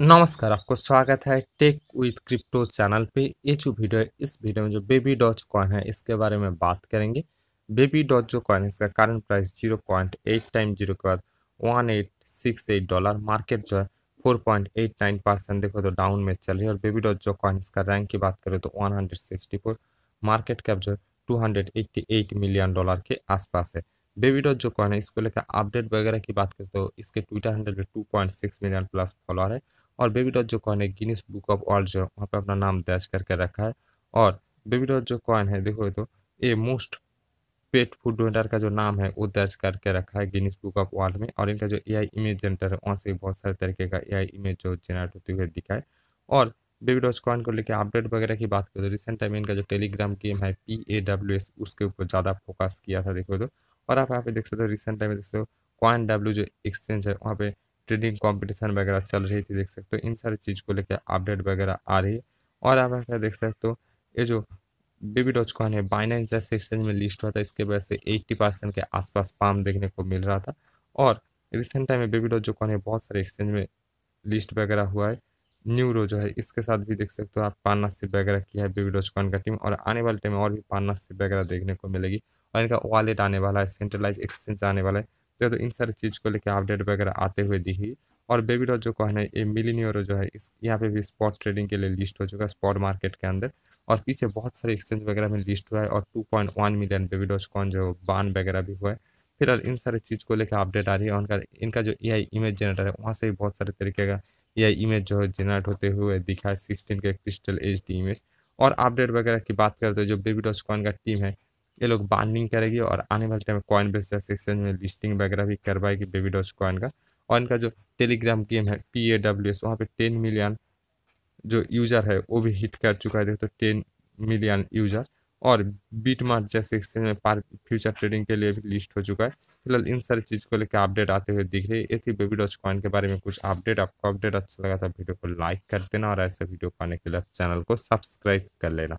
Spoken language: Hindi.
नमस्कार आपको स्वागत है टेक विद क्रिप्टो चैनल पे ये जो वीडियो इस वीडियो में जो बेबी डॉज कॉइन है इसके बारे में बात करेंगे बेबी डॉज जो कॉइन है इसका current price zero point eight time zero के बाद one eight six eight dollar market जो है four point eight nine percent देखो तो डाउन में चल रही है और बेबी डॉज जो कॉइन इसका रैंक की बात करें तो one hundred sixty four market cap जो है two hundred eighty eight million dollar के आसपास है बेबी डॉट जो कॉइन है इसको लेकर अपडेट वगैरह की बात करते हो इसके ट्विटर हैंडल पे टू मिलियन प्लस फॉलोअर है और बेबी डॉट जो कॉइन है गिनीस बुक ऑफ वर्ल्ड जो वहाँ पे अपना नाम दर्ज करके रखा है और बेबी डॉट जो कॉइन है देखो तो ये मोस्ट पेट फूड डोनेटर का जो नाम है वो दर्ज करके रखा है गिनीस बुक ऑफ वर्ल्ड में और इनका जो एआई इमेज जनरेटर है वहाँ से बहुत सारे तरीके का एआई इमेज जो जनरेट होते हुए दिखा है और बेबी डॉच कॉइन को लेकर अपडेट वगैरह की बात करें तो रिसेंट टाइम इनका जो टेलीग्राम गेम है पी ए डब्ल्यू एस उसके ऊपर ज़्यादा फोकस किया था देखो तो और आप यहाँ पे देख सकते हो रिसेंट टाइम में देख सकते हो क्वान डब्ल्यू जो एक्सचेंज है वहाँ पे ट्रेडिंग कंपटीशन वगैरह चल रही थी देख सकते हो इन सारी चीज़ को लेकर अपडेट वगैरह आ रही है और आप यहाँ देख सकते हो ये जो बेबी डॉच कॉन है बाइनेंस जैसे एक्सचेंज में लिस्ट हुआ था इसके वजह से एट्टी परसेंट के आसपास पाम देखने को मिल रहा था और रिसेंट टाइम में बेबी डॉच जो कॉन है बहुत सारे एक्सचेंज में लिस्ट वगैरह हुआ है न्यूरो जो है इसके साथ भी देख सकते हो आप पार्टनरशिप वगैरह की है बेबी डोजकॉइन का टीम और आने वाले टाइम में और भी पार्टनरशिप वगैरह देखने को मिलेगी और इनका वॉलेट आने वाला है सेंट्रलाइज एक्सचेंज आने वाला है तो, तो इन सारी चीज़ को लेकर अपडेट वगैरह आते हुए दिखी और बेबी जो कॉइन है ये मिलीनियर जो है इस यहाँ पे भी स्पॉट ट्रेडिंग के लिए लिस्ट हो चुका है स्पॉट मार्केट के अंदर और पीछे बहुत सारे एक्सचेंज वगैरह में लिस्ट हुआ है और two million baby doge coin जो बान वगैरह भी हुआ है फिलहाल इन सारे चीज़ को लेकर अपडेट आ रही है उनका इनका जो ए इमेज जनरेटर है वहाँ से भी बहुत सारे तरीके का यह इमेज जो है जेनरेट होते हुए दिखा है सिक्सटीन का क्रिस्टल एच डी इमेज और अपडेट वगैरह की बात करते हैं तो जो बेबी डॉस कॉइन का टीम है ये लोग बाइंडिंग करेगी और आने वाले टाइम कॉइन बेस एक्सचेंज में लिस्टिंग वगैरह भी करवाएगी बेबी डॉस कॉइन का और इनका जो टेलीग्राम गेम है पी ए डब्ल्यू एस वहाँ पर टेन मिलियन जो यूज़र है वो भी हिट कर चुका है देखो तो टेन मिलियन यूज़र और बीटमार्ट जैसे एक्सचेंज में पार फ्यूचर ट्रेडिंग के लिए भी लिस्ट हो चुका है फिलहाल इन सारी चीज़ को लेकर अपडेट आते हुए दिख रही है ये थी बेबी डॉच कॉइन के बारे में कुछ अपडेट आपको अपडेट अच्छा लगा था वीडियो को लाइक कर देना और ऐसे वीडियो पाने के लिए चैनल को सब्सक्राइब कर लेना